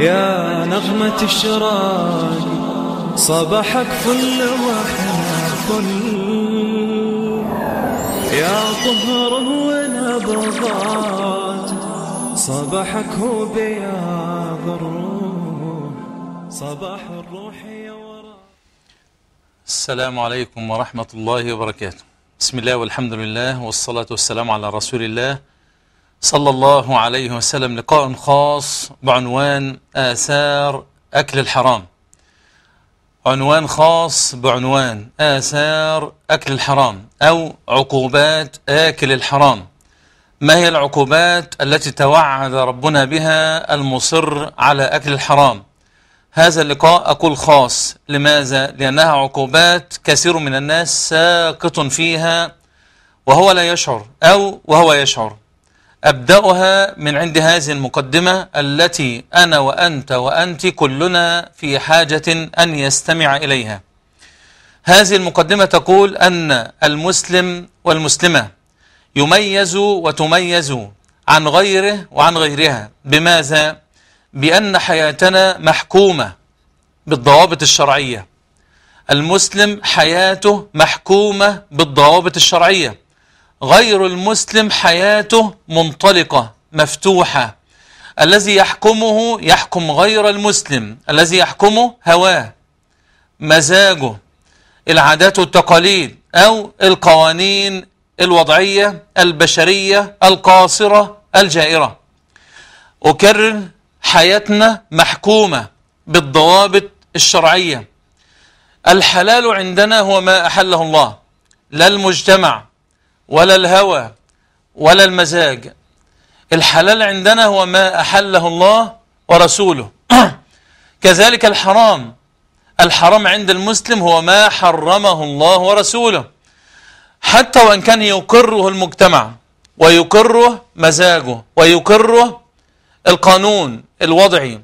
يا نغمة الشراق صباحك فل وحنا فل يا طهره ونبضات صباحك هو بياض الروح صباح الروح يا ورا السلام عليكم ورحمة الله وبركاته بسم الله والحمد لله والصلاة والسلام على رسول الله صلى الله عليه وسلم لقاء خاص بعنوان آثار أكل الحرام عنوان خاص بعنوان آثار أكل الحرام أو عقوبات آكل الحرام ما هي العقوبات التي توعد ربنا بها المصر على أكل الحرام هذا اللقاء أقول خاص لماذا؟ لأنها عقوبات كثير من الناس ساقط فيها وهو لا يشعر أو وهو يشعر أبدأها من عند هذه المقدمة التي أنا وأنت وأنت كلنا في حاجة أن يستمع إليها هذه المقدمة تقول أن المسلم والمسلمة يميز وتميز عن غيره وعن غيرها بماذا؟ بأن حياتنا محكومة بالضوابط الشرعية المسلم حياته محكومة بالضوابط الشرعية غير المسلم حياته منطلقة مفتوحة الذي يحكمه يحكم غير المسلم الذي يحكمه هواه مزاجه العادات والتقاليد أو القوانين الوضعية البشرية القاصرة الجائرة أكرر حياتنا محكومة بالضوابط الشرعية الحلال عندنا هو ما أحله الله لا المجتمع ولا الهوى ولا المزاج الحلال عندنا هو ما أحله الله ورسوله كذلك الحرام الحرام عند المسلم هو ما حرمه الله ورسوله حتى وإن كان يقره المجتمع ويقره مزاجه ويقره القانون الوضعي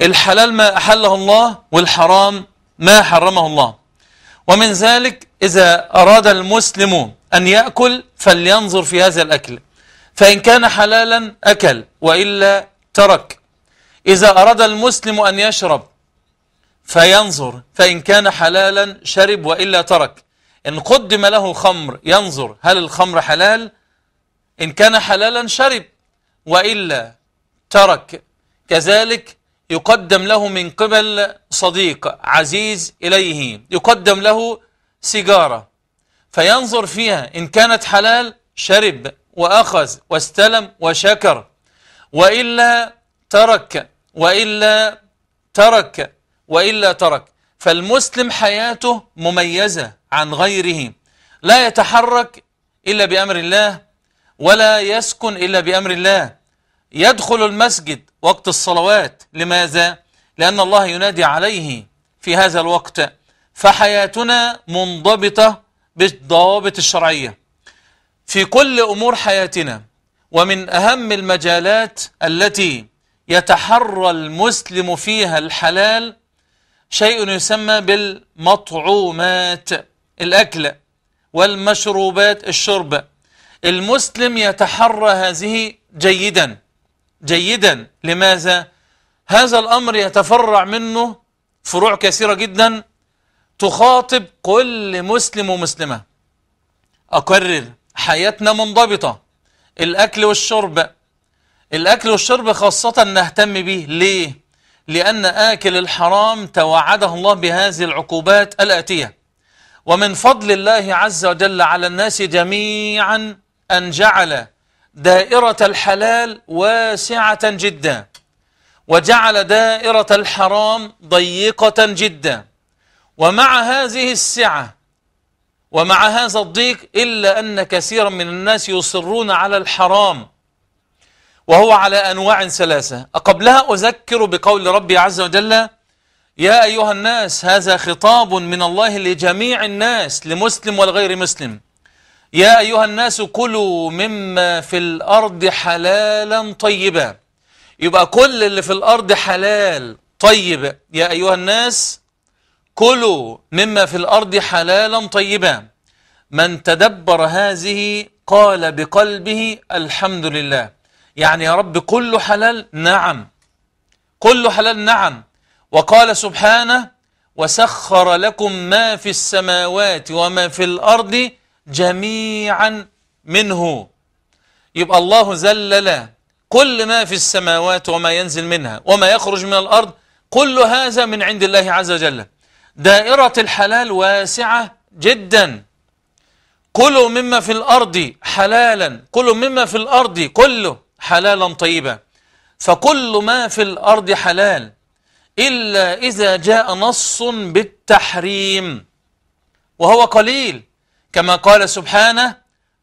الحلال ما أحله الله والحرام ما حرمه الله ومن ذلك إذا أراد المسلم أن يأكل فلينظر في هذا الأكل فإن كان حلالا أكل وإلا ترك إذا أراد المسلم أن يشرب فينظر فإن كان حلالا شرب وإلا ترك إن قدم له خمر ينظر هل الخمر حلال إن كان حلالا شرب وإلا ترك كذلك يقدم له من قبل صديق عزيز إليه يقدم له سيجارة فينظر فيها إن كانت حلال شرب وأخذ واستلم وشكر وإلا ترك وإلا ترك وإلا ترك فالمسلم حياته مميزة عن غيره لا يتحرك إلا بأمر الله ولا يسكن إلا بأمر الله يدخل المسجد وقت الصلوات لماذا؟ لأن الله ينادي عليه في هذا الوقت فحياتنا منضبطة بالضوابط الشرعية في كل أمور حياتنا ومن أهم المجالات التي يتحرى المسلم فيها الحلال شيء يسمى بالمطعومات الأكل والمشروبات الشرب المسلم يتحرى هذه جيدا جيدا لماذا؟ هذا الأمر يتفرع منه فروع كثيرة جدا تخاطب كل مسلم ومسلمة أكرر حياتنا منضبطة الأكل والشرب الأكل والشرب خاصة نهتم به ليه؟ لأن آكل الحرام توعده الله بهذه العقوبات الآتية ومن فضل الله عز وجل على الناس جميعا أن جعل دائرة الحلال واسعة جدا وجعل دائرة الحرام ضيقة جدا ومع هذه السعة ومع هذا الضيق إلا أن كثيرا من الناس يصرون على الحرام وهو على أنواع ثلاثة أقبلها أذكر بقول ربي عز وجل يا أيها الناس هذا خطاب من الله لجميع الناس لمسلم والغير مسلم يا أيها الناس كلوا مما في الأرض حلالا طيبا يبقى كل اللي في الأرض حلال طيب يا أيها الناس كلوا مما في الأرض حلالا طيبا من تدبر هذه قال بقلبه الحمد لله يعني يا رب كله حلال نعم كله حلال نعم وقال سبحانه وسخر لكم ما في السماوات وما في الأرض جميعا منه يبقى الله زلل كل ما في السماوات وما ينزل منها وما يخرج من الأرض كل هذا من عند الله عز وجل دائرة الحلال واسعة جدا كلوا مما في الأرض حلالا كلوا مما في الأرض كله حلالا طيبا فكل ما في الأرض حلال إلا إذا جاء نص بالتحريم وهو قليل كما قال سبحانه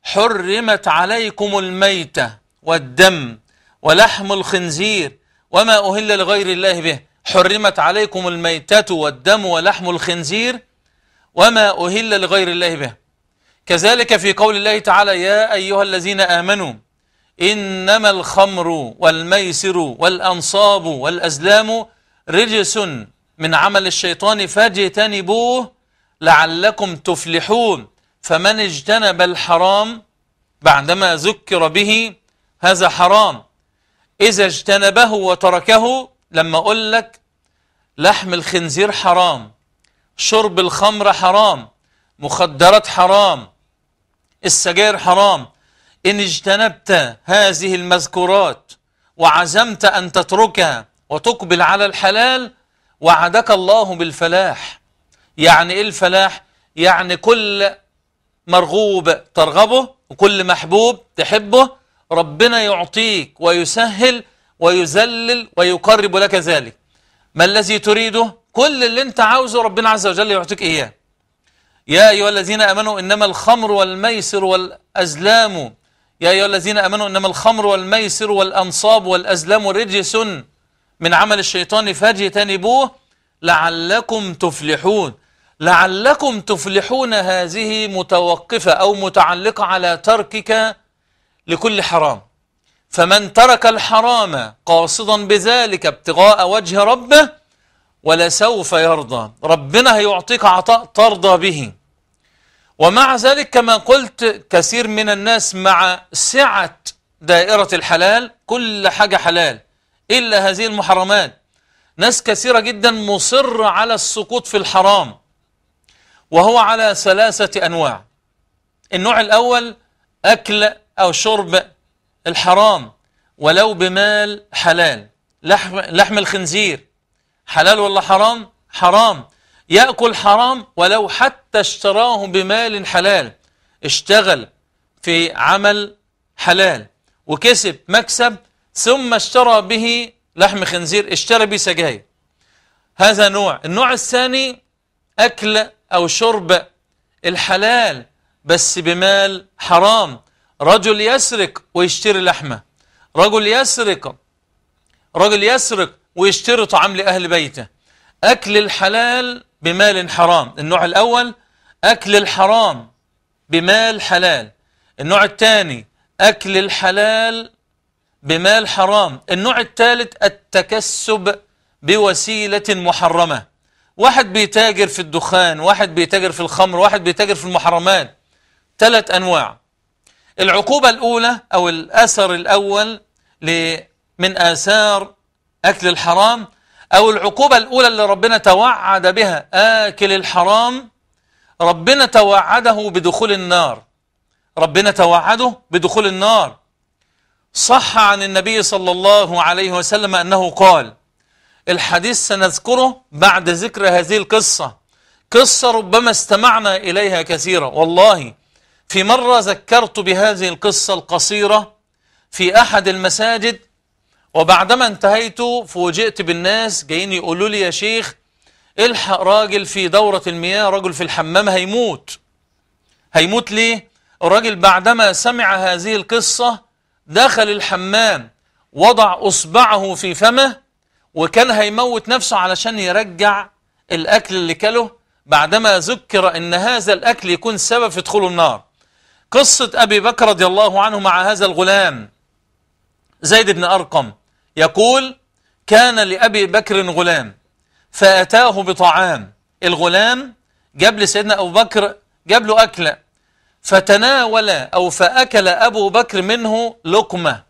حرمت عليكم الميتة والدم ولحم الخنزير وما أهل لغير الله به حرمت عليكم الميتة والدم ولحم الخنزير وما أهل لغير الله به كذلك في قول الله تعالى يا أيها الذين آمنوا إنما الخمر والميسر والأنصاب والأزلام رجس من عمل الشيطان فاجتنبوه لعلكم تفلحون فمن اجتنب الحرام بعدما ذكر به هذا حرام إذا اجتنبه وتركه لما أقول لك لحم الخنزير حرام شرب الخمر حرام مخدرات حرام السجاير حرام إن اجتنبت هذه المذكورات وعزمت أن تتركها وتقبل على الحلال وعدك الله بالفلاح يعني إيه الفلاح؟ يعني كل مرغوب ترغبه وكل محبوب تحبه ربنا يعطيك ويسهل ويذلل ويقرب لك ذلك ما الذي تريده كل اللي انت عاوزه ربنا عز وجل يعطيك اياه يا ايها الذين امنوا انما الخمر والميسر والازلام يا ايها الذين امنوا انما الخمر والميسر والانصاب والازلام رجس من عمل الشيطان فاجتنبوه لعلكم تفلحون لعلكم تفلحون هذه متوقفة أو متعلقة على تركك لكل حرام فمن ترك الحرام قاصدا بذلك ابتغاء وجه ربه ولسوف يرضى ربنا هيعطيك عطاء ترضى به ومع ذلك كما قلت كثير من الناس مع سعة دائرة الحلال كل حاجة حلال إلا هذه المحرمات ناس كثيرة جدا مصر على السقوط في الحرام وهو على ثلاثة أنواع النوع الأول أكل أو شرب الحرام ولو بمال حلال لحم, لحم الخنزير حلال ولا حرام حرام يأكل حرام ولو حتى اشتراه بمال حلال اشتغل في عمل حلال وكسب مكسب ثم اشترى به لحم خنزير اشترى به سجاير هذا نوع النوع الثاني أكل أو شرب الحلال بس بمال حرام رجل يسرق ويشتري لحمة رجل يسرق رجل يسرق ويشتري طعام لأهل بيته أكل الحلال بمال حرام النوع الأول أكل الحرام بمال حلال النوع الثاني أكل الحلال بمال حرام النوع الثالث التكسب بوسيلة محرمة واحد بيتاجر في الدخان واحد بيتاجر في الخمر واحد بيتاجر في المحرمات ثلاث أنواع العقوبة الأولى أو الأثر الأول من آثار أكل الحرام أو العقوبة الأولى اللي ربنا توعد بها آكل الحرام ربنا توعده بدخول النار ربنا توعده بدخول النار صح عن النبي صلى الله عليه وسلم أنه قال الحديث سنذكره بعد ذكر هذه القصة قصة ربما استمعنا إليها كثيرا والله في مرة ذكرت بهذه القصة القصيرة في أحد المساجد وبعدما انتهيت فوجئت بالناس جايين يقولوا لي يا شيخ الحق راجل في دورة المياه رجل في الحمام هيموت هيموت ليه؟ الراجل بعدما سمع هذه القصة دخل الحمام وضع أصبعه في فمه وكان هيموت نفسه علشان يرجع الأكل اللي كله بعدما ذكر أن هذا الأكل يكون سبب في دخوله النار قصة أبي بكر رضي الله عنه مع هذا الغلام زيد بن أرقم يقول كان لأبي بكر غلام فأتاه بطعام الغلام جاب لسيدنا أبو بكر جاب له أكلة فتناول أو فأكل أبو بكر منه لقمة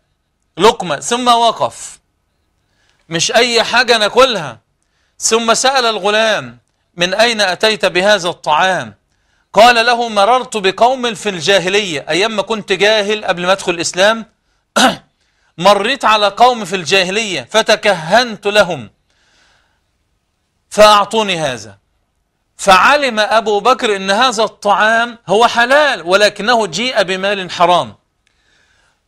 لقمة ثم وقف مش أي حاجة ناكلها ثم سأل الغلام من أين أتيت بهذا الطعام قال له مررت بقوم في الجاهلية أيام ما كنت جاهل قبل ما أدخل الإسلام مريت على قوم في الجاهلية فتكهنت لهم فأعطوني هذا فعلم أبو بكر أن هذا الطعام هو حلال ولكنه جيء بمال حرام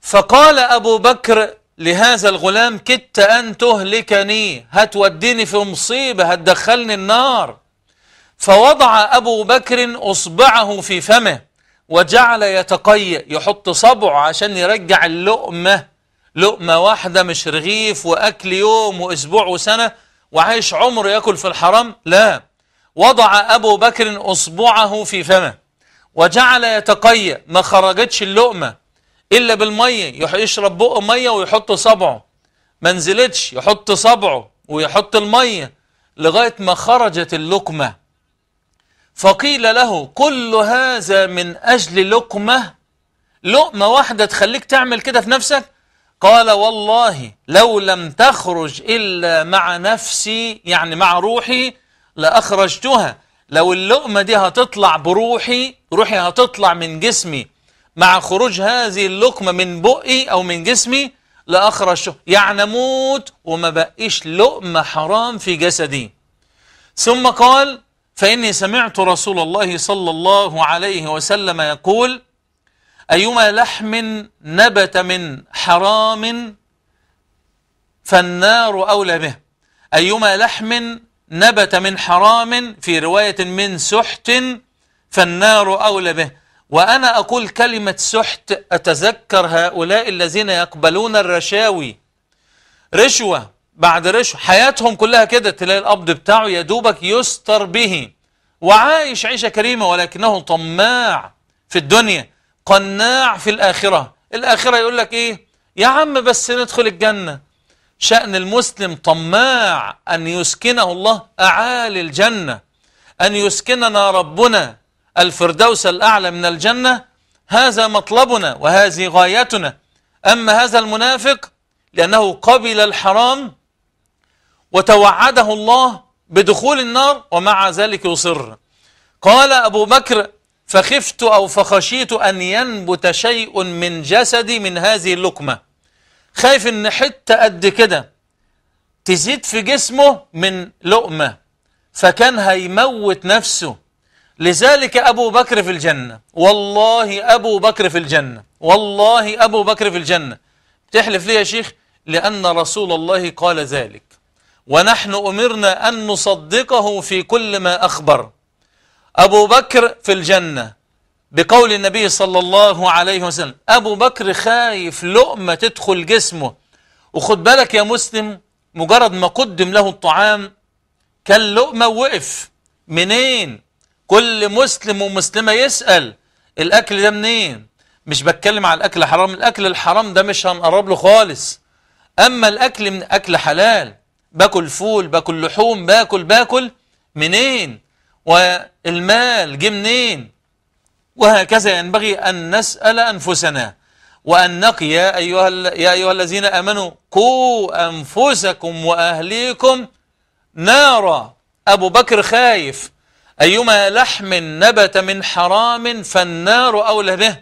فقال أبو بكر لهذا الغلام كدت أن تهلكني هتوديني في مصيبة هتدخلني النار فوضع أبو بكر أصبعه في فمه وجعل يتقي يحط صبعه عشان يرجع اللقمة لقمة واحدة مش رغيف وأكل يوم وأسبوع وسنة وعايش عمره يأكل في الحرام لا وضع أبو بكر أصبعه في فمه وجعل يتقي ما خرجتش اللقمة إلا بالمية يشرب بقه مية ويحط صبعه ما نزلتش يحط صبعه ويحط المية لغاية ما خرجت اللقمة فقيل له كل هذا من أجل لقمة لقمة واحدة تخليك تعمل كده في نفسك قال والله لو لم تخرج إلا مع نفسي يعني مع روحي لأخرجتها لو اللقمة دي هتطلع بروحي روحي هتطلع من جسمي مع خروج هذه اللقمة من بقي أو من جسمي لأخرجتها يعني أموت وما بقيش لقمة حرام في جسدي ثم قال فإني سمعت رسول الله صلى الله عليه وسلم يقول أيما لحم نبت من حرام فالنار أولى به أيما لحم نبت من حرام في رواية من سحت فالنار أولى به وأنا أقول كلمة سحت أتذكر هؤلاء الذين يقبلون الرشاوي رشوة بعد رش حياتهم كلها كده تلاقي القبض بتاعه يا دوبك يستر به وعايش عيشة كريمة ولكنه طماع في الدنيا قناع في الآخرة الآخرة يقول لك إيه يا عم بس ندخل الجنة شأن المسلم طماع أن يسكنه الله أعالي الجنة أن يسكننا ربنا الفردوس الأعلى من الجنة هذا مطلبنا وهذه غايتنا أما هذا المنافق لأنه قبل الحرام وتوعده الله بدخول النار ومع ذلك يصر قال أبو بكر فخفت أو فخشيت أن ينبت شيء من جسدي من هذه اللقمة خايف إن حتة قد كده تزيد في جسمه من لقمة فكان هيموت نفسه لذلك أبو بكر في الجنة والله أبو بكر في الجنة والله أبو بكر في الجنة تحلف ليه يا شيخ لأن رسول الله قال ذلك ونحن أمرنا أن نصدقه في كل ما أخبر أبو بكر في الجنة بقول النبي صلى الله عليه وسلم أبو بكر خايف لقمة تدخل جسمه وخد بالك يا مسلم مجرد ما قدم له الطعام كان لقمة وقف منين كل مسلم ومسلمة يسأل الأكل ده منين مش بتكلم على الأكل الحرام الأكل الحرام ده مش هنقرب له خالص أما الأكل من أكل حلال باكل فول باكل لحوم باكل باكل منين والمال جه منين وهكذا ينبغي أن نسأل أنفسنا وأن نقي يا أيها, يا أيها الذين آمنوا قوا أنفسكم وأهليكم نارا أبو بكر خايف أيما لحم نبت من حرام فالنار أولى به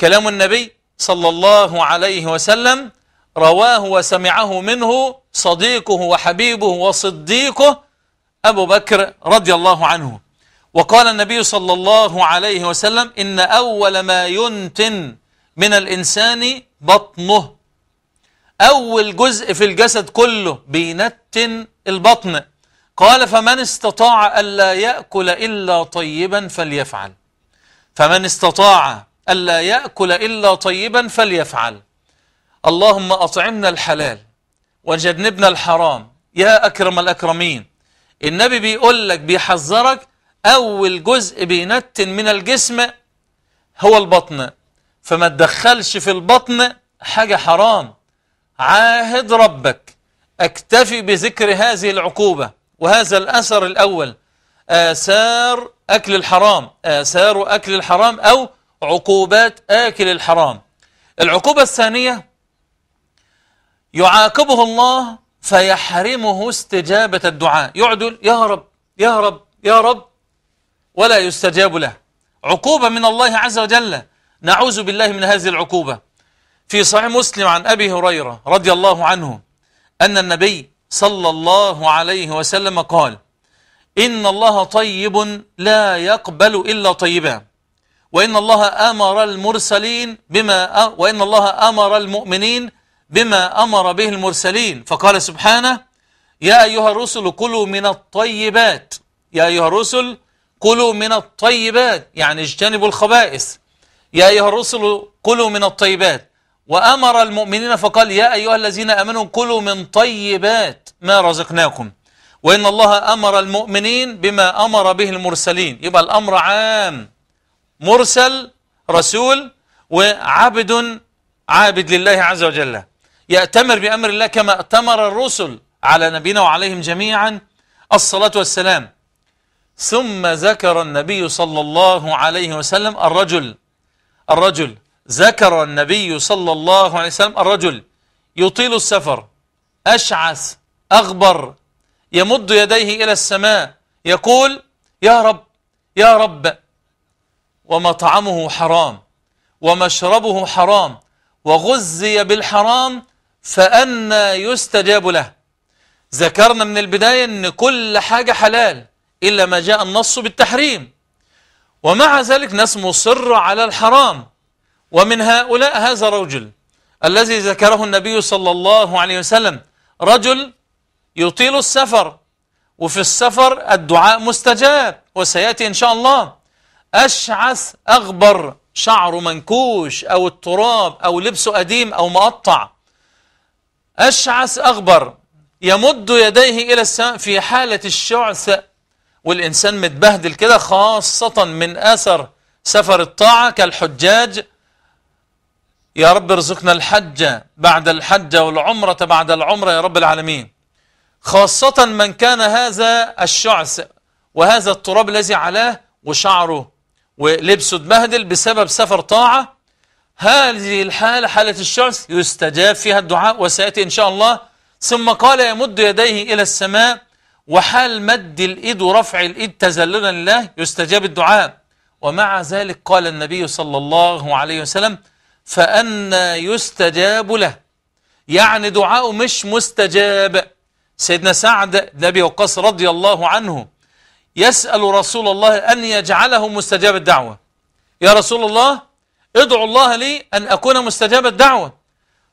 كلام النبي صلى الله عليه وسلم رواه وسمعه منه صديقه وحبيبه وصديقه أبو بكر رضي الله عنه وقال النبي صلى الله عليه وسلم إن أول ما ينتن من الإنسان بطنه أول جزء في الجسد كله بينتن البطن قال فمن استطاع ألا يأكل إلا طيبا فليفعل فمن استطاع ألا يأكل إلا طيبا فليفعل اللهم أطعمنا الحلال وجنبنا الحرام يا أكرم الأكرمين النبي بيقول لك بيحذرك أول جزء بينتن من الجسم هو البطن فما تدخلش في البطن حاجة حرام عاهد ربك أكتفي بذكر هذه العقوبة وهذا الأثر الأول آثار أكل الحرام آثار أكل الحرام أو عقوبات آكل الحرام العقوبة الثانية يعاقبه الله فيحرمه استجابة الدعاء يعدل يا رب يا رب يا رب ولا يستجاب له عقوبة من الله عز وجل نعوذ بالله من هذه العقوبة في صحيح مسلم عن أبي هريرة رضي الله عنه أن النبي صلى الله عليه وسلم قال إن الله طيب لا يقبل إلا طيبا وإن الله أمر المرسلين بما وإن الله أمر المؤمنين بما أمر به المرسلين فقال سبحانه يا أيها الرسل كلوا من الطيبات يا أيها الرسل كلوا من الطيبات يعني اجتنبوا الخبائث يا أيها الرسل كلوا من الطيبات وأمر المؤمنين فقال يا أيها الذين أمنوا كلوا من طيبات ما رزقناكم وإن الله أمر المؤمنين بما أمر به المرسلين يبقى الأمر عام مرسل رسول وعبد عابد لله عز وجل يأتمر بأمر الله كما أتمر الرسل على نبينا وعليهم جميعا الصلاة والسلام ثم ذكر النبي صلى الله عليه وسلم الرجل الرجل ذكر النبي صلى الله عليه وسلم الرجل يطيل السفر أشعث أغبر يمد يديه إلى السماء يقول يا رب يا رب ومطعمه حرام ومشربه حرام وغزي بالحرام فأنا يستجاب له ذكرنا من البداية أن كل حاجة حلال إلا ما جاء النص بالتحريم ومع ذلك ناس مصرة على الحرام ومن هؤلاء هذا رجل الذي ذكره النبي صلى الله عليه وسلم رجل يطيل السفر وفي السفر الدعاء مستجاب وسيأتي إن شاء الله أشعث أغبر شعره منكوش أو التراب أو لبسه قديم أو مقطع أشعث أغبر يمد يديه إلى السماء في حالة الشعث والإنسان متبهدل كده خاصة من أثر سفر الطاعة كالحجاج يا رب ارزقنا الحج بعد الحج والعمرة بعد العمرة يا رب العالمين خاصة من كان هذا الشعث وهذا التراب الذي علاه وشعره ولبسه اتبهدل بسبب سفر طاعة هذه الحالة حالة الشعث يستجاب فيها الدعاء وسيأتي إن شاء الله ثم قال يمد يديه إلى السماء وحال مد الإيد ورفع الإيد تذللا لله يستجاب الدعاء ومع ذلك قال النبي صلى الله عليه وسلم فأنا يستجاب له يعني دعاء مش مستجاب سيدنا سعد بن أبي وقاص رضي الله عنه يسأل رسول الله أن يجعله مستجاب الدعوة يا رسول الله ادعوا الله لي أن أكون مستجاب الدعوة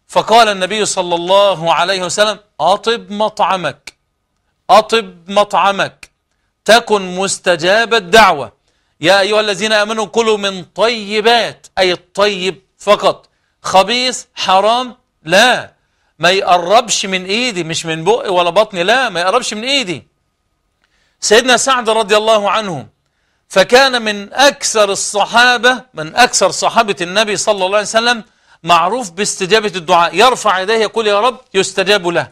فقال النبي صلى الله عليه وسلم أطب مطعمك أطب مطعمك تكن مستجاب الدعوة يا أيها الذين أمنوا كلوا من طيبات أي الطيب فقط خبيث حرام لا ما يقربش من إيدي مش من بقي ولا بطني لا ما يقربش من إيدي سيدنا سعد رضي الله عنه فكان من أكثر الصحابة من أكثر صحابة النبي صلى الله عليه وسلم معروف باستجابة الدعاء يرفع يديه يقول يا رب يستجاب له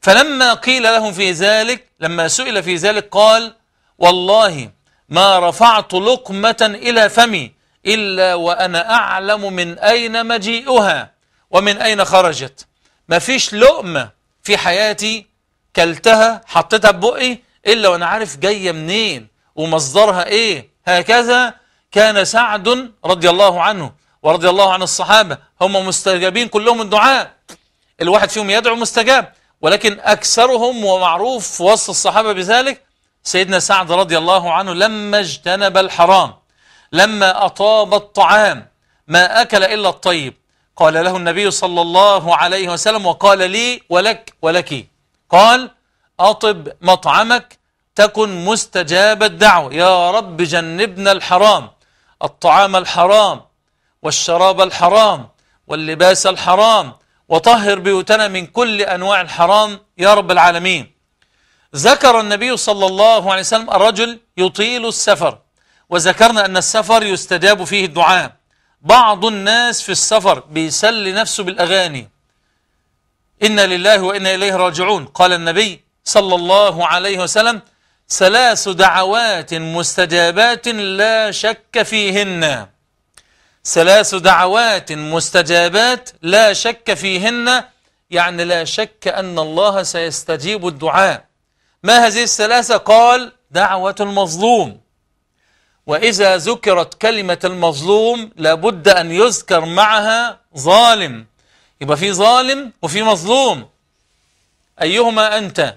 فلما قيل له في ذلك لما سئل في ذلك قال والله ما رفعت لقمة إلى فمي إلا وأنا أعلم من أين مجيئها ومن أين خرجت ما فيش لقمة في حياتي كلتها حطيتها ببقي إلا وأنا عارف جاية منين ومصدرها إيه هكذا كان سعد رضي الله عنه ورضي الله عن الصحابة هم مستجابين كلهم الدعاء الواحد فيهم يدعو مستجاب ولكن أكثرهم ومعروف في وسط الصحابة بذلك سيدنا سعد رضي الله عنه لما اجتنب الحرام لما أطاب الطعام ما أكل إلا الطيب قال له النبي صلى الله عليه وسلم وقال لي ولك ولك قال أطب مطعمك تكن مستجاب الدعوة يا رب جنبنا الحرام الطعام الحرام والشراب الحرام واللباس الحرام وطهر بيوتنا من كل أنواع الحرام يا رب العالمين ذكر النبي صلى الله عليه وسلم الرجل يطيل السفر وذكرنا أن السفر يستجاب فيه الدعاء بعض الناس في السفر بيسلي نفسه بالأغاني إنا لله وإنا إليه راجعون قال النبي صلى الله عليه وسلم ثلاث دعوات مستجابات لا شك فيهن ثلاث دعوات مستجابات لا شك فيهن يعني لا شك أن الله سيستجيب الدعاء ما هذه الثلاثة قال دعوة المظلوم وإذا ذكرت كلمة المظلوم لابد أن يذكر معها ظالم يبقى في ظالم وفي مظلوم أيهما أنت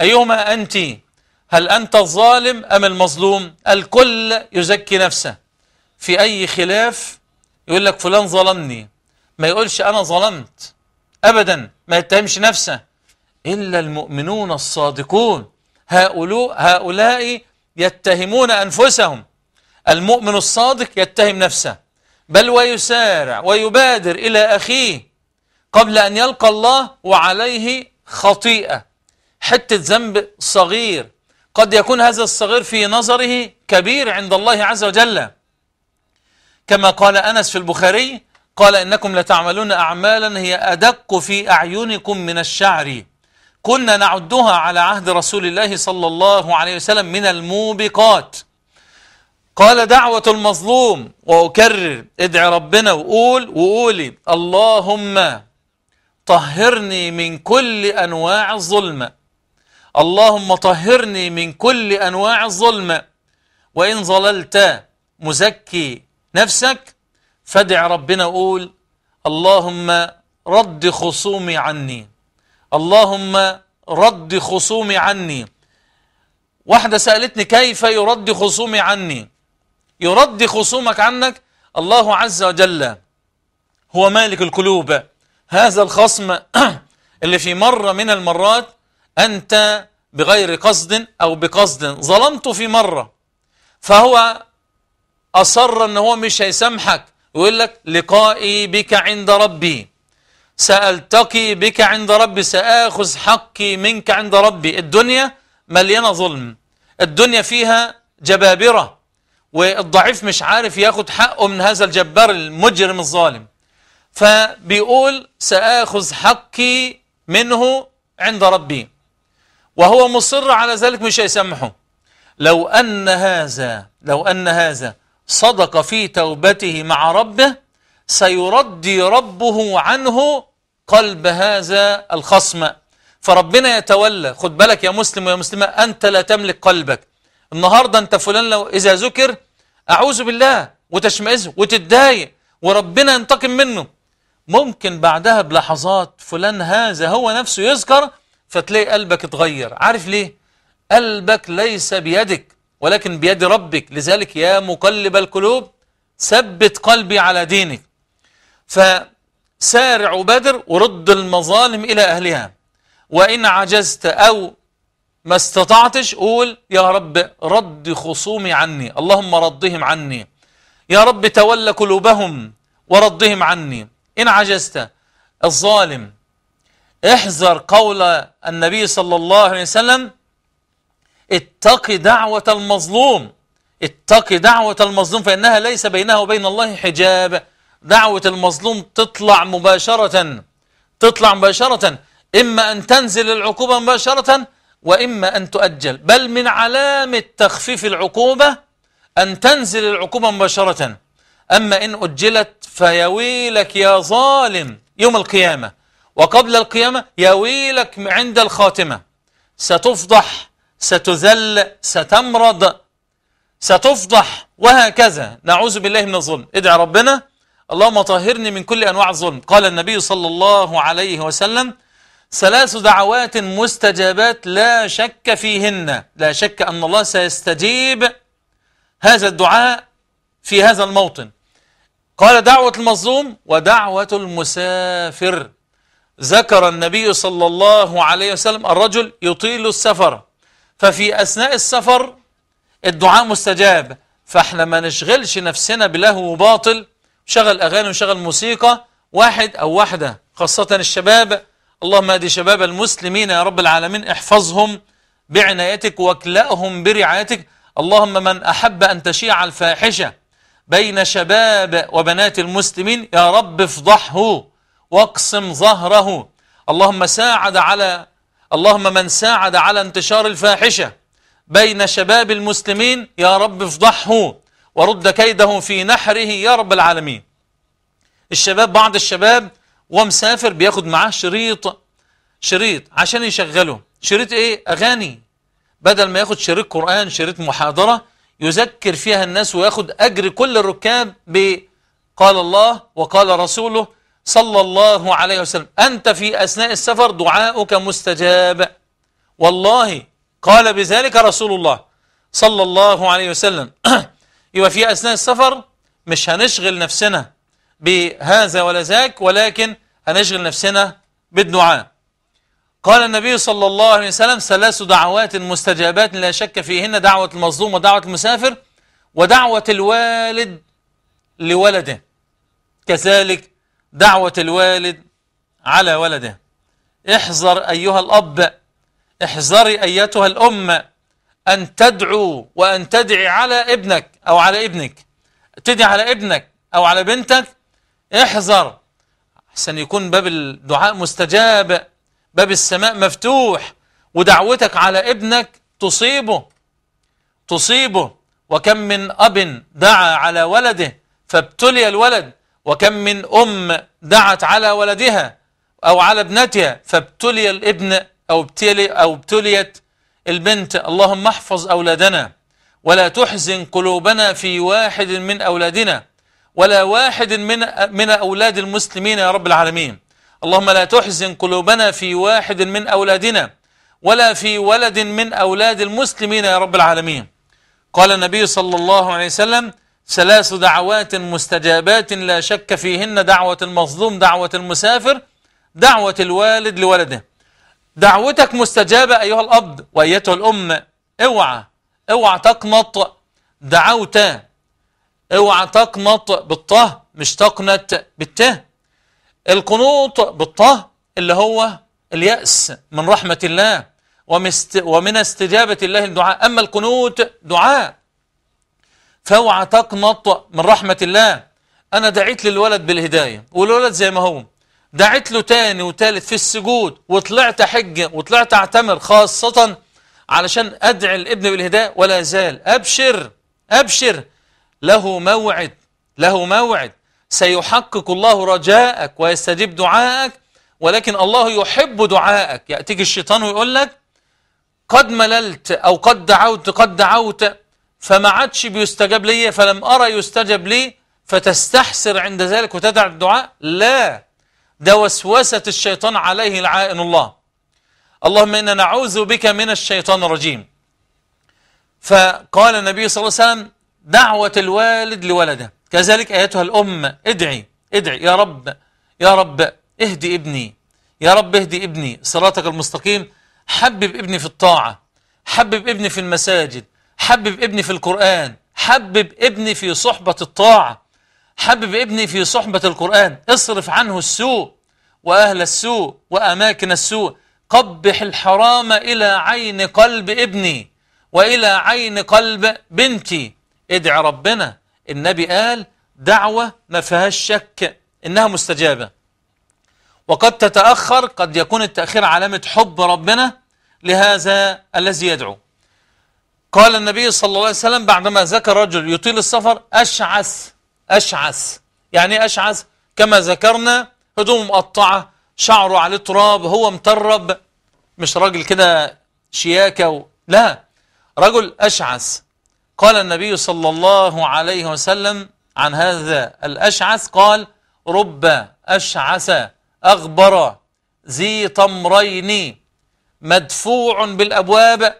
أيهما أنتِ هل أنت الظالم أم المظلوم الكل يزكي نفسه في أي خلاف يقول لك فلان ظلمني ما يقولش أنا ظلمت أبدا ما يتهمش نفسه إلا المؤمنون الصادقون هؤلاء, هؤلاء يتهمون أنفسهم المؤمن الصادق يتهم نفسه بل ويسارع ويبادر إلى أخيه قبل أن يلقى الله وعليه خطيئة حتة ذنب صغير قد يكون هذا الصغير في نظره كبير عند الله عز وجل كما قال أنس في البخاري قال إنكم لتعملون أعمالا هي أدق في أعينكم من الشعر كنا نعدها على عهد رسول الله صلى الله عليه وسلم من الموبقات قال دعوة المظلوم وأكرر ادعي ربنا وقول وقولي اللهم طهرني من كل أنواع الظلمة اللهم طهرني من كل أنواع الظلمة وإن ظللت مزكي نفسك فادع ربنا قول اللهم رد خصومي عني اللهم رد خصومي عني واحدة سألتني كيف يرد خصومي عني يرد خصومك عنك الله عز وجل هو مالك القلوب هذا الخصم اللي في مرة من المرات أنت بغير قصد أو بقصد ظلمته في مرة فهو أصر أن هو مش هيسامحك ويقول لك لقائي بك عند ربي سألتقي بك عند ربي سآخذ حقي منك عند ربي الدنيا مليانة ظلم الدنيا فيها جبابرة والضعيف مش عارف ياخد حقه من هذا الجبار المجرم الظالم فبيقول سآخذ حقي منه عند ربي وهو مصر على ذلك مش هيسامحه لو أن هذا لو أن هذا صدق في توبته مع ربه سيردي ربه عنه قلب هذا الخصم فربنا يتولى خد بالك يا مسلم ويا مسلمة أنت لا تملك قلبك النهاردة أنت فلان لو إذا ذكر أعوذ بالله وتشمئزه وتتضايق وربنا ينتقم منه ممكن بعدها بلحظات فلان هذا هو نفسه يذكر فتلاقي قلبك اتغير عارف ليه قلبك ليس بيدك ولكن بيد ربك لذلك يا مقلب القلوب ثبت قلبي على دينك فسارع وبدر ورد المظالم إلى أهلها وإن عجزت أو ما استطعتش قول يا رب رد خصومي عني اللهم ردهم عني يا رب تولى قلوبهم وردهم عني إن عجزت الظالم احذر قول النبي صلى الله عليه وسلم اتق دعوة المظلوم اتق دعوة المظلوم فإنها ليس بينها وبين الله حجاب دعوة المظلوم تطلع مباشرة تطلع مباشرة إما أن تنزل العقوبة مباشرة وإما أن تؤجل بل من علامة تخفيف العقوبة أن تنزل العقوبة مباشرة أما إن أجلت فيويلك يا ظالم يوم القيامة وقبل القيامة يا ويلك عند الخاتمة ستفضح ستذل ستمرض ستفضح وهكذا نعوذ بالله من الظلم ادعى ربنا اللهم طهرني من كل أنواع الظلم قال النبي صلى الله عليه وسلم ثلاث دعوات مستجابات لا شك فيهن لا شك أن الله سيستجيب هذا الدعاء في هذا الموطن قال دعوة المظلوم ودعوة المسافر ذكر النبي صلى الله عليه وسلم الرجل يطيل السفر ففي أثناء السفر الدعاء مستجاب فاحنا ما نشغلش نفسنا بلهو وباطل شغل أغاني وشغل موسيقى واحد أو واحدة خاصة الشباب اللهم أدي شباب المسلمين يا رب العالمين احفظهم بعنايتك واكلأهم برعايتك اللهم من أحب أن تشيع الفاحشة بين شباب وبنات المسلمين يا رب افضحه واقسم ظهره اللهم ساعد على اللهم من ساعد على انتشار الفاحشة بين شباب المسلمين يا رب افضحه ورد كيده في نحره يا رب العالمين الشباب بعض الشباب ومسافر بياخد معاه شريط شريط عشان يشغله شريط ايه اغاني بدل ما ياخد شريط قرآن شريط محاضرة يذكر فيها الناس وياخد اجر كل الركاب ب قال الله وقال رسوله صلى الله عليه وسلم أنت في أثناء السفر دعاؤك مستجاب والله قال بذلك رسول الله صلى الله عليه وسلم يبقى في أثناء السفر مش هنشغل نفسنا بهذا ولا ذاك ولكن هنشغل نفسنا بالدعاء قال النبي صلى الله عليه وسلم ثلاث دعوات مستجابات لا شك فيهن دعوة المظلوم ودعوة المسافر ودعوة الوالد لولده كذلك دعوة الوالد على ولده احذر أيها الأب احذري أيتها الأم أن تدعو وأن تدعي على ابنك أو على ابنك تدعي على ابنك أو على بنتك احذر أحسن يكون باب الدعاء مستجاب باب السماء مفتوح ودعوتك على ابنك تصيبه تصيبه وكم من أب دعا على ولده فابتلي الولد وكم من أم دعت على ولدها أو على ابنتها فابتلي الابن أو ابتلي أو ابتليت البنت اللهم احفظ أولادنا ولا تحزن قلوبنا في واحد من أولادنا ولا واحد من من أولاد المسلمين يا رب العالمين اللهم لا تحزن قلوبنا في واحد من أولادنا ولا في ولد من أولاد المسلمين يا رب العالمين قال النبي صلى الله عليه وسلم ثلاث دعوات مستجابات لا شك فيهن دعوة المظلوم دعوة المسافر دعوة الوالد لولده دعوتك مستجابة أيها الأب وأيتها الأم اوعى اوعى تقنط دعوت اوعى تقنط بالطه مش تقنط بالته القنوط بالطه اللي هو اليأس من رحمة الله ومن استجابة الله الدعاء أما القنوت دعاء فاوعى تقنط من رحمة الله أنا دعيت للولد بالهداية والولد زي ما هو دعيت له تاني وتالت في السجود وطلعت حجة وطلعت اعتمر خاصة علشان أدعي الابن بالهداية ولا زال أبشر أبشر له موعد له موعد سيحقق الله رجاءك ويستجيب دعائك ولكن الله يحب دعائك يأتيك الشيطان ويقول لك قد مللت أو قد دعوت قد دعوت فما عادش بيستجاب لي فلم أرى يستجاب لي فتستحسر عند ذلك وتدع الدعاء لا ده وسوسة الشيطان عليه لعائن الله اللهم إنا نعوذ بك من الشيطان الرجيم فقال النبي صلى الله عليه وسلم دعوة الوالد لولده كذلك أيتها الأم ادعي ادعي يا رب يا رب اهدي ابني يا رب اهدي ابني صراطك المستقيم حبب ابني في الطاعة حبب ابني في المساجد حبب ابني في القرآن حبب ابني في صحبة الطاعة حبب ابني في صحبة القرآن اصرف عنه السوء وأهل السوء وأماكن السوء قبح الحرام إلى عين قلب ابني وإلى عين قلب بنتي ادعي ربنا النبي قال دعوة ما فيهاش شك إنها مستجابة وقد تتأخر قد يكون التأخير علامة حب ربنا لهذا الذي يدعو قال النبي صلى الله عليه وسلم بعدما ذكر رجل يطيل السفر أشعث أشعث يعني إيه أشعث كما ذكرنا هدومه مقطعة شعره على التراب هو مترب مش راجل كده شياكة و... لا رجل أشعث قال النبي صلى الله عليه وسلم عن هذا الأشعث قال رب أشعث أغبر ذي طمرين مدفوع بالأبواب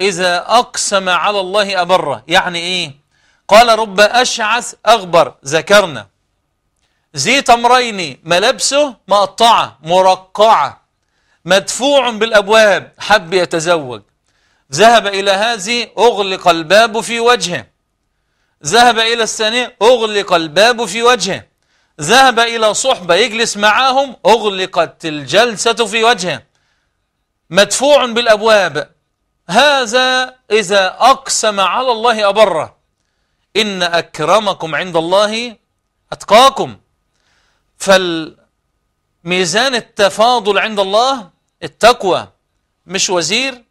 إذا أقسم على الله أبره يعني إيه قال رب أشعث أغبر ذكرنا ذي تمرين ملابسه مقطعة مرقعة مدفوع بالأبواب حب يتزوج ذهب إلى هذه أغلق الباب في وجهه ذهب إلى الثانية أغلق الباب في وجهه ذهب إلى صحبة يجلس معاهم أغلقت الجلسة في وجهه مدفوع بالأبواب هذا إذا أقسم على الله أبره إن أكرمكم عند الله أتقاكم فالميزان التفاضل عند الله التقوى مش وزير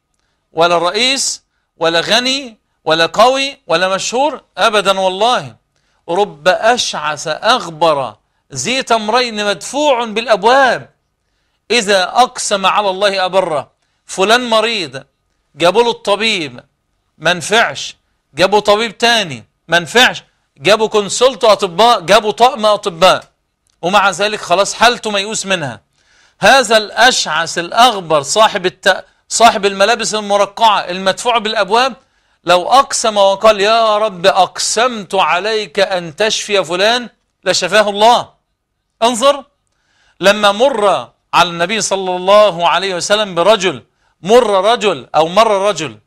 ولا رئيس ولا غني ولا قوي ولا مشهور أبدا والله رب أشعث أغبر ذي تمرين مدفوع بالأبواب إذا أقسم على الله أبره فلان مريض جابوا له الطبيب ما نفعش جابوا طبيب تاني ما نفعش جابوا كونسلت اطباء جابوا طقم اطباء ومع ذلك خلاص حالته ميؤوس منها هذا الاشعث الاغبر صاحب الت... صاحب الملابس المرقعه المدفوع بالابواب لو اقسم وقال يا رب اقسمت عليك ان تشفي فلان لشفاه الله انظر لما مر على النبي صلى الله عليه وسلم برجل مر رجل أو مر رجل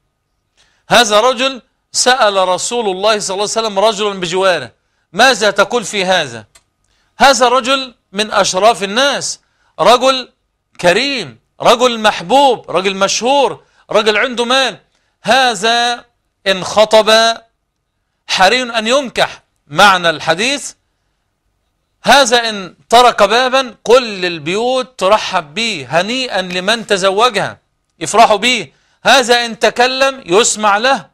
هذا رجل سأل رسول الله صلى الله عليه وسلم رجلا بجواره ماذا تقول في هذا هذا رجل من أشراف الناس رجل كريم رجل محبوب رجل مشهور رجل عنده مال هذا إن خطب حري أن ينكح معنى الحديث هذا إن ترك بابا كل البيوت ترحب به هنيئا لمن تزوجها يفرحوا به هذا إن تكلم يسمع له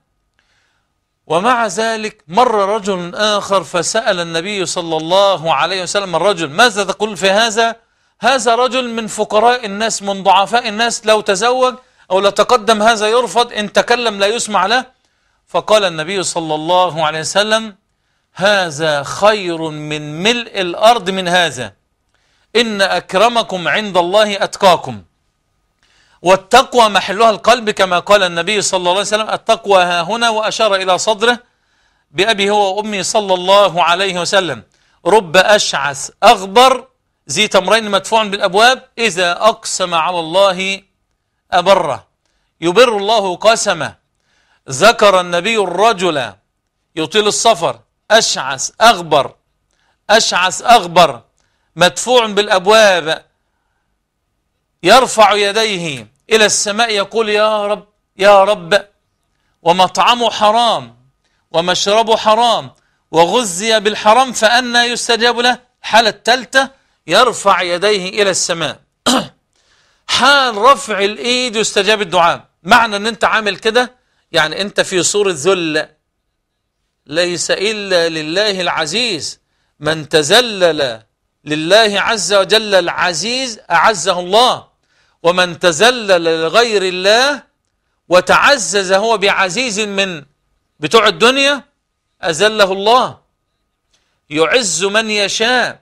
ومع ذلك مر رجل آخر فسأل النبي صلى الله عليه وسلم الرجل ماذا تقول في هذا هذا رجل من فقراء الناس من ضعفاء الناس لو تزوج أو لو تقدم هذا يرفض إن تكلم لا يسمع له فقال النبي صلى الله عليه وسلم هذا خير من ملء الأرض من هذا إن أكرمكم عند الله أتقاكم والتقوى محلها القلب كما قال النبي صلى الله عليه وسلم التقوى ها هنا وأشار إلى صدره بأبي هو وأمي صلى الله عليه وسلم رب أشعث أغبر ذي تمرين مدفوع بالأبواب إذا أقسم على الله أبره يبر الله قسمه ذكر النبي الرجل يطيل السفر أشعث أغبر أشعث أغبر مدفوع بالأبواب يرفع يديه إلى السماء يقول يا رب يا رب ومطعمه حرام ومشربه حرام وغذي بالحرام فأنا يستجاب له الحالة الثالثة يرفع يديه إلى السماء حال رفع الإيد يستجاب الدعاء معنى أن أنت عامل كده يعني أنت في صورة ذل ليس إلا لله العزيز من تذلل لله عز وجل العزيز أعزه الله ومن تذلل لغير الله وتعزز هو بعزيز من بتوع الدنيا أذله الله يعز من يشاء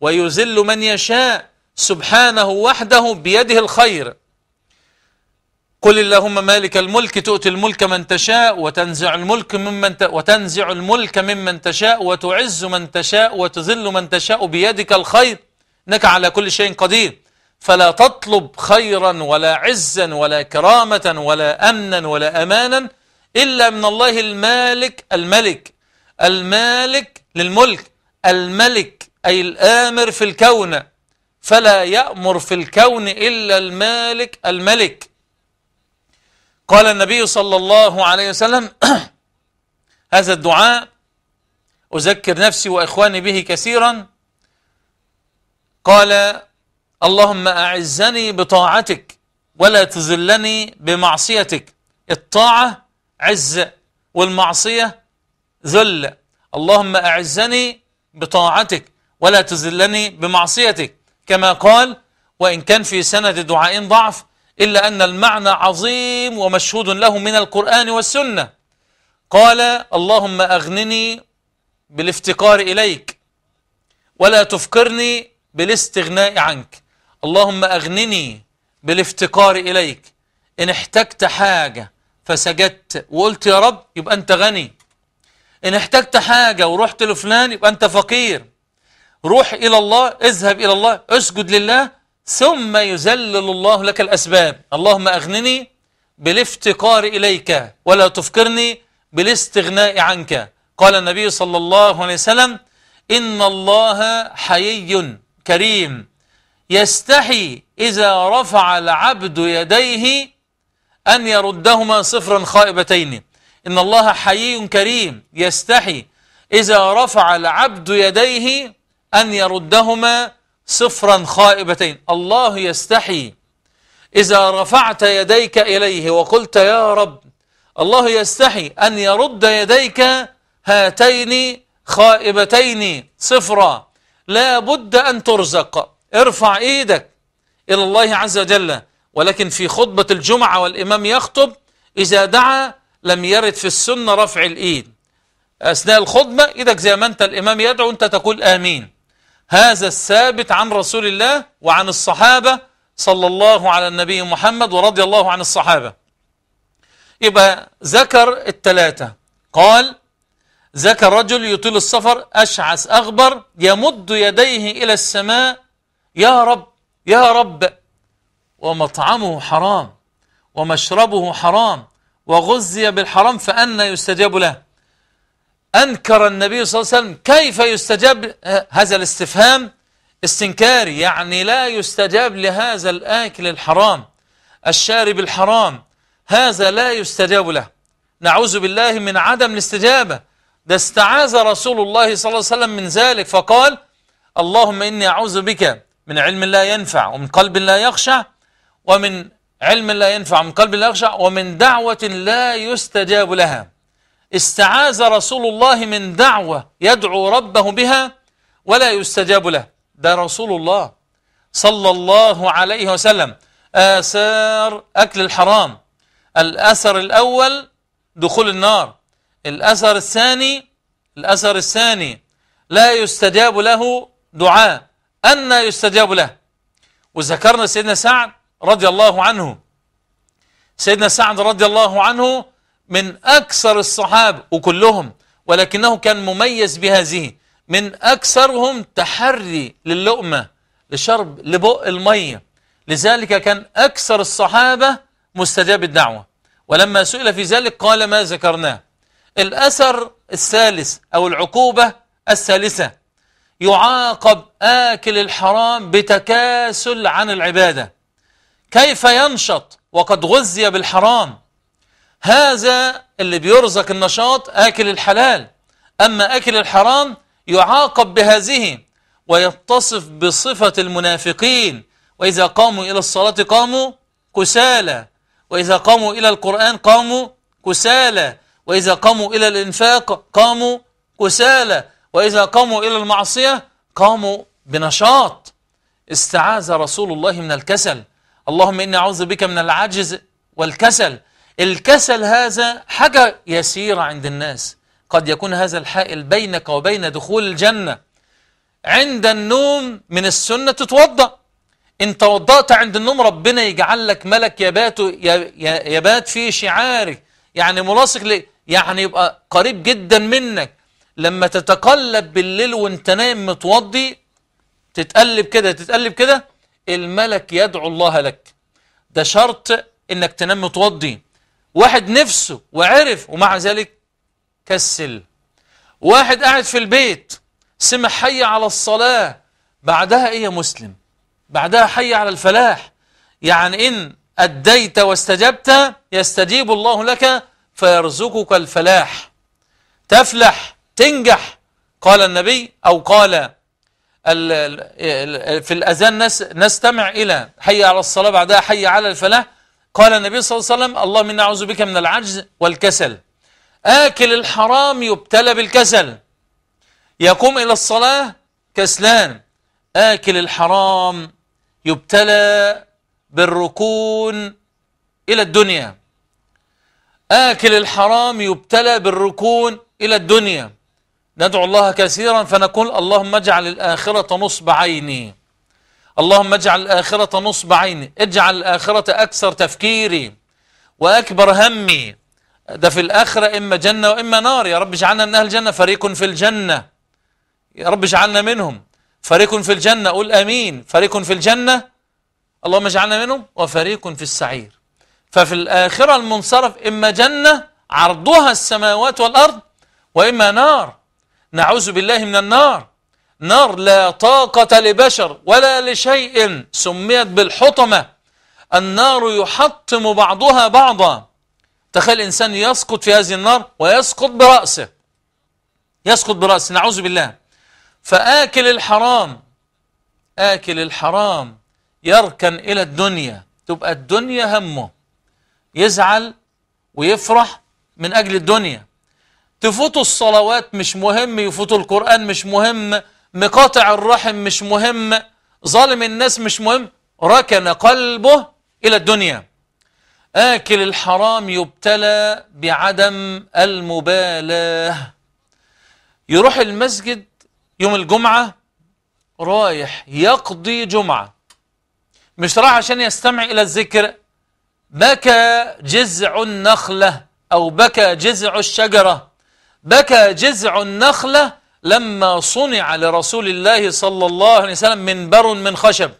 ويذل من يشاء سبحانه وحده بيده الخير قل اللهم مالك الملك تؤتي الملك من تشاء وتنزع الملك ممن وتنزع الملك ممن تشاء وتعز من تشاء وتذل من تشاء بيدك الخير انك على كل شيء قدير فلا تطلب خيرا ولا عزا ولا كرامة ولا أمنا ولا أمانا إلا من الله المالك الملك المالك للملك الملك أي الآمر في الكون فلا يأمر في الكون إلا المالك الملك قال النبي صلى الله عليه وسلم هذا الدعاء أذكر نفسي وإخواني به كثيرا قال اللهم أعزني بطاعتك ولا تذلني بمعصيتك الطاعة عزة والمعصية ذل اللهم أعزني بطاعتك ولا تذلني بمعصيتك كما قال وإن كان في سنة دعاء ضعف إلا أن المعنى عظيم ومشهود له من القرآن والسنة قال اللهم أغنني بالافتقار إليك ولا تفقرني بالاستغناء عنك اللهم أغنني بالافتقار إليك إن احتجت حاجة فسجدت وقلت يا رب يبقى أنت غني إن احتجت حاجة ورحت لفلان يبقى أنت فقير روح إلى الله اذهب إلى الله اسجد لله ثم يذلل الله لك الأسباب اللهم أغنني بالافتقار إليك ولا تفقرني بالاستغناء عنك قال النبي صلى الله عليه وسلم إن الله حيي كريم يستحي إذا رفع العبد يديه أن يردهما صفرا خائبتين إن الله حيي كريم يستحي إذا رفع العبد يديه أن يردهما صفرا خائبتين الله يستحي إذا رفعت يديك إليه وقلت يا رب الله يستحي أن يرد يديك هاتين خائبتين صفرا لا بد أن ترزق ارفع ايدك الى الله عز وجل ولكن في خطبة الجمعة والامام يخطب اذا دعا لم يرد في السنة رفع الايد اثناء الخطبة ايدك زي ما انت الامام يدعو انت تقول امين هذا الثابت عن رسول الله وعن الصحابة صلى الله على النبي محمد ورضي الله عن الصحابة يبقى ذكر التلاتة قال ذكر رجل يطيل السفر أشعث أغبر يمد يديه إلى السماء يا رب يا رب ومطعمه حرام ومشربه حرام وغزي بالحرام فأنا يستجاب له أنكر النبي صلى الله عليه وسلم كيف يستجاب هذا الاستفهام استنكاري يعني لا يستجاب لهذا الآكل الحرام الشارب الحرام هذا لا يستجاب له نعوذ بالله من عدم الاستجابة ده استعاذ رسول الله صلى الله عليه وسلم من ذلك فقال اللهم إني أعوذ بك من علم لا ينفع ومن قلب لا يخشع ومن علم لا ينفع ومن قلب لا يخشع ومن دعوة لا يستجاب لها استعاذ رسول الله من دعوة يدعو ربه بها ولا يستجاب له ده رسول الله صلى الله عليه وسلم آثار أكل الحرام الأثر الأول دخول النار الأثر الثاني الأثر الثاني لا يستجاب له دعاء أن يستجاب له وذكرنا سيدنا سعد رضي الله عنه سيدنا سعد رضي الله عنه من أكثر الصحابة وكلهم ولكنه كان مميز بهذه من أكثرهم تحري للقمة لشرب لبق المية لذلك كان أكثر الصحابة مستجاب الدعوة ولما سئل في ذلك قال ما ذكرناه الأثر الثالث أو العقوبة الثالثة يعاقب آكل الحرام بتكاسل عن العبادة كيف ينشط وقد غذي بالحرام هذا اللي بيرزق النشاط آكل الحلال أما أكل الحرام يعاقب بهذه ويتصف بصفة المنافقين وإذا قاموا إلى الصلاة قاموا كسالى وإذا قاموا إلى القرآن قاموا كسالى وإذا قاموا إلى الإنفاق قاموا كسالى وإذا قاموا إلى المعصية قاموا بنشاط استعاذ رسول الله من الكسل اللهم إني أعوذ بك من العجز والكسل الكسل هذا حاجة يسيرة عند الناس قد يكون هذا الحائل بينك وبين دخول الجنة عند النوم من السنة تتوضأ إن توضأت عند النوم ربنا يجعل لك ملك يبات يبات في شعارك يعني ملاصق يعني يبقى قريب جدا منك لما تتقلب بالليل وانت نايم متوضي تتقلب كده تتقلب كده الملك يدعو الله لك ده شرط انك تنام متوضي واحد نفسه وعرف ومع ذلك كسل واحد قاعد في البيت سمع حي على الصلاة بعدها ايه يا مسلم بعدها حي على الفلاح يعني ان أديت واستجبت يستجيب الله لك فيرزقك الفلاح تفلح تنجح قال النبي أو قال في الأذان نستمع إلى حي على الصلاة بعدها حي على الفلاح قال النبي صلى الله عليه وسلم اللهم إنا أعوذ بك من العجز والكسل آكل الحرام يبتلى بالكسل يقوم إلى الصلاة كسلان آكل الحرام يبتلى بالركون إلى الدنيا آكل الحرام يبتلى بالركون إلى الدنيا ندعو الله كثيرا فنقول اللهم اجعل الآخرة نصب عيني اللهم اجعل الآخرة نصب عيني اجعل الآخرة أكثر تفكيري وأكبر همي ده في الآخرة إما جنة وإما نار يا رب اجعلنا من أهل الجنة فريق في الجنة يا رب اجعلنا منهم فريق في الجنة قول أمين فريق في الجنة اللهم اجعلنا منهم وفريق في السعير ففي الآخرة المنصرف إما جنة عرضها السماوات والأرض وإما نار نعوذ بالله من النار نار لا طاقة لبشر ولا لشيء سميت بالحطمة النار يحطم بعضها بعضا تخيل إنسان يسقط في هذه النار ويسقط برأسه يسقط برأسه نعوذ بالله فآكل الحرام آكل الحرام يركن إلى الدنيا تبقى الدنيا همه يزعل ويفرح من أجل الدنيا تفوتوا الصلوات مش مهم يفوتوا القرآن مش مهم مقاطع الرحم مش مهم ظالم الناس مش مهم ركن قلبه إلى الدنيا آكل الحرام يبتلى بعدم المبالاة يروح المسجد يوم الجمعة رايح يقضي جمعة مش رايح عشان يستمع إلى الذكر بكى جزع النخلة أو بكى جزع الشجرة بكى جذع النخلة لما صنع لرسول الله صلى الله عليه وسلم منبر من خشب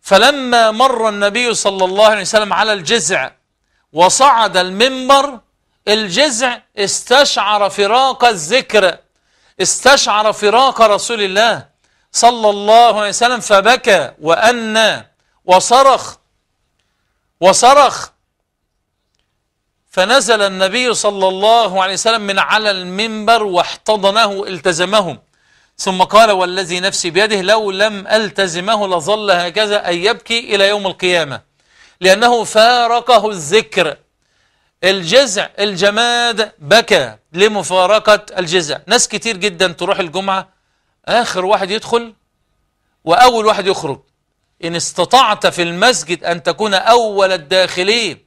فلما مر النبي صلى الله عليه وسلم على الجذع وصعد المنبر الجذع استشعر فراق الذكر استشعر فراق رسول الله صلى الله عليه وسلم فبكى وأنى وصرخ وصرخ فنزل النبي صلى الله عليه وسلم من على المنبر واحتضنه التزمهم ثم قال والذي نفسي بيده لو لم ألتزمه لظل هكذا أن يبكي إلى يوم القيامة لأنه فارقه الذكر الجزع الجماد بكى لمفارقة الجزع ناس كتير جدا تروح الجمعة آخر واحد يدخل وأول واحد يخرج إن استطعت في المسجد أن تكون أول الداخلين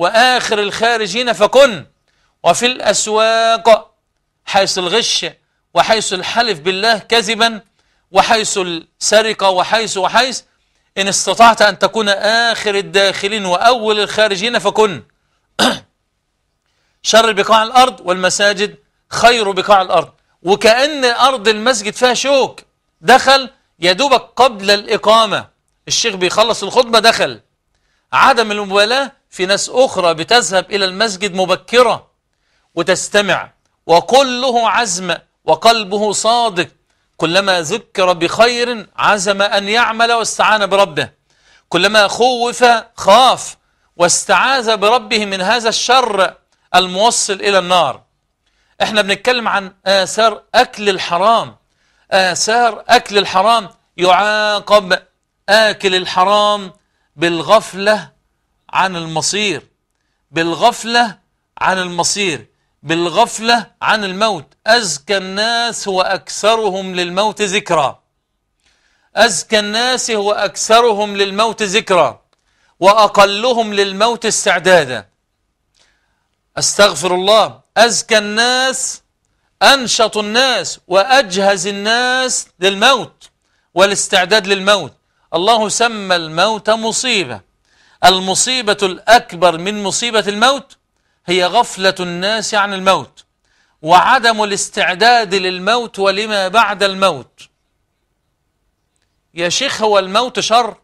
وآخر الخارجين فكن وفي الأسواق حيث الغش وحيث الحلف بالله كذبا وحيث السرقة وحيث وحيث إن استطعت أن تكون آخر الداخلين وأول الخارجين فكن شر بقاع الأرض والمساجد خير بقاع الأرض وكأن أرض المسجد فيها شوك دخل يدوبك قبل الإقامة الشيخ بيخلص الخطبة دخل عدم المبالاة في ناس أخرى بتذهب إلى المسجد مبكرة وتستمع وكله عزم وقلبه صادق كلما ذكر بخير عزم أن يعمل واستعان بربه كلما خوف خاف واستعاذ بربه من هذا الشر الموصل إلى النار احنا بنتكلم عن آثار أكل الحرام آثار أكل الحرام يعاقب آكل الحرام بالغفلة عن المصير بالغفلة عن المصير بالغفلة عن الموت أزكى الناس وأكثرهم للموت ذكرى أزكى الناس هو أكثرهم للموت ذكرى وأقلهم للموت استعدادا أستغفر الله أزكى الناس أنشط الناس وأجهز الناس للموت والاستعداد للموت الله سمى الموت مصيبة المصيبة الأكبر من مصيبة الموت هي غفلة الناس عن الموت وعدم الاستعداد للموت ولما بعد الموت يا شيخ هو الموت شر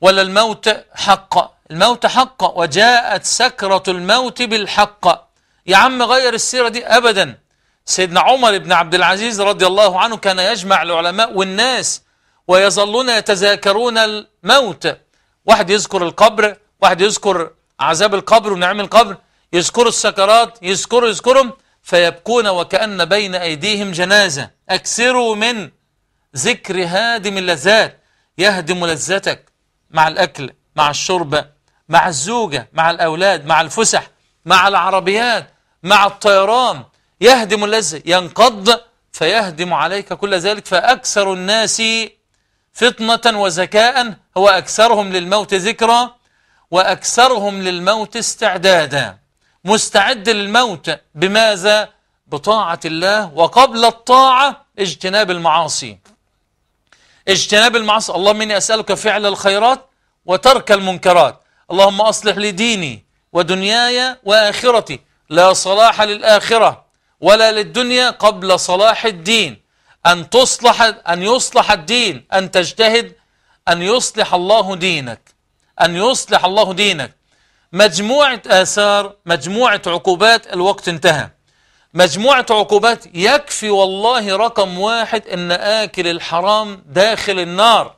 ولا الموت حق الموت حق وجاءت سكرة الموت بالحق يا عم غير السيرة دي أبدا سيدنا عمر بن عبد العزيز رضي الله عنه كان يجمع العلماء والناس ويظلون يتذاكرون الموت واحد يذكر القبر واحد يذكر عذاب القبر ونعيم القبر يذكروا السكرات يذكروا يذكرهم فيبكون وكأن بين أيديهم جنازة أكثروا من ذكر هادم اللذات يهدم لذتك مع الأكل مع الشربة مع الزوجة مع الأولاد مع الفسح مع العربيات مع الطيران يهدم اللذة ينقض فيهدم عليك كل ذلك فأكثر الناس فطنة وذكاء هو أكثرهم للموت ذكرى وأكثرهم للموت استعدادا مستعد للموت بماذا؟ بطاعة الله وقبل الطاعة اجتناب المعاصي اجتناب المعاصي اللهم إني أسألك فعل الخيرات وترك المنكرات اللهم أصلح لديني ودنياي وآخرتي لا صلاح للآخرة ولا للدنيا قبل صلاح الدين أن تصلح أن يصلح الدين أن تجتهد أن يصلح الله دينك أن يصلح الله دينك مجموعة آثار مجموعة عقوبات الوقت انتهى مجموعة عقوبات يكفي والله رقم واحد أن آكل الحرام داخل النار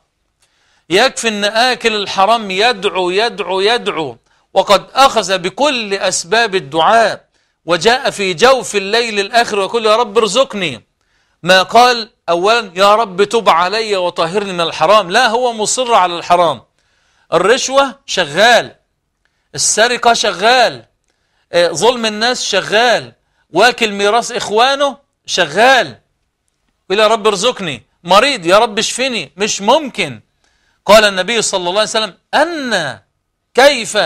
يكفي أن آكل الحرام يدعو يدعو يدعو وقد أخذ بكل أسباب الدعاء وجاء في جوف الليل الآخر ويقول يا رب ارزقني ما قال أولا يا رب تب علي وطهرني من الحرام لا هو مصر على الحرام الرشوة شغال السرقة شغال آه، ظلم الناس شغال واكل ميراث إخوانه شغال يقول يا رب ارزقني مريض يا رب اشفني مش ممكن قال النبي صلى الله عليه وسلم أن كيف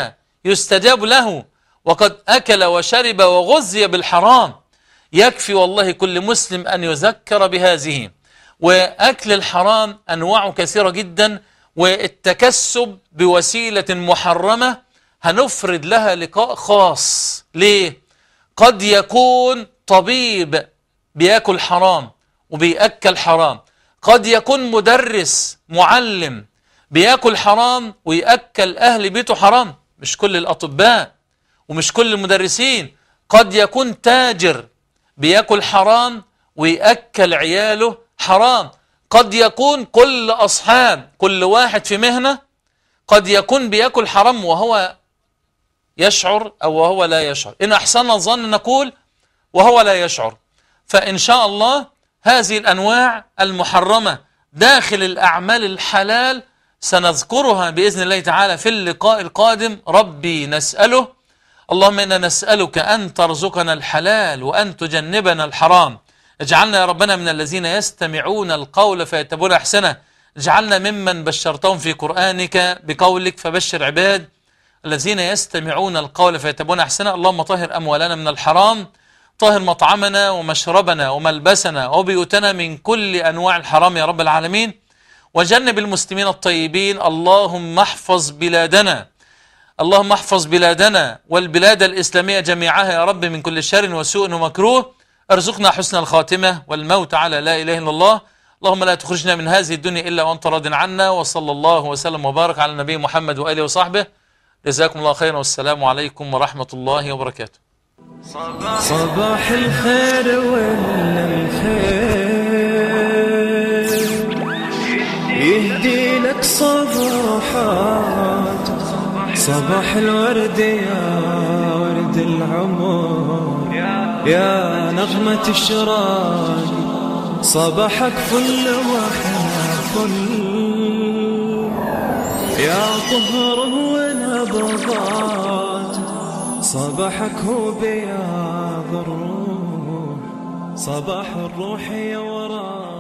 يستجاب له وقد أكل وشرب وغذي بالحرام يكفي والله كل مسلم أن يذكر بهذه وأكل الحرام أنواعه كثيرة جدا والتكسب بوسيلة محرمة هنفرد لها لقاء خاص ليه؟ قد يكون طبيب بياكل حرام وبيأكل حرام قد يكون مدرس معلم بياكل حرام ويأكل أهل بيته حرام مش كل الأطباء ومش كل المدرسين قد يكون تاجر بياكل حرام ويأكل عياله حرام قد يكون كل أصحاب كل واحد في مهنة قد يكون بياكل حرام وهو يشعر أو وهو لا يشعر إن أحسن الظن نقول وهو لا يشعر فإن شاء الله هذه الأنواع المحرمة داخل الأعمال الحلال سنذكرها بإذن الله تعالى في اللقاء القادم ربي نسأله اللهم إنا نسألك أن ترزقنا الحلال وأن تجنبنا الحرام اجعلنا يا ربنا من الذين يستمعون القول فيتبون أحسنه اجعلنا ممن بشرتهم في قرآنك بقولك فبشر عباد الذين يستمعون القول فيتبون أحسنه اللهم طهر أموالنا من الحرام طهر مطعمنا ومشربنا وملبسنا وبيوتنا من كل أنواع الحرام يا رب العالمين وجنب المسلمين الطيبين اللهم احفظ بلادنا اللهم احفظ بلادنا والبلاد الإسلامية جميعها يا رب من كل شر وسوء ومكروه ارزقنا حسن الخاتمة والموت على لا إله إلا الله اللهم لا تخرجنا من هذه الدنيا إلا وأنت راض عنا وصلى الله وسلم وبارك على النبي محمد وآله وصحبه جزاكم الله خيرا والسلام عليكم ورحمة الله وبركاته صباح, الخير ولا الخير يهدي لك صباحا صباح الورد يا ورد العمر يا نغمة الشراج صباحك فل وحنا فل يا طهره ونبضات صباحك هو بياض الروح صباح الروح يا وراك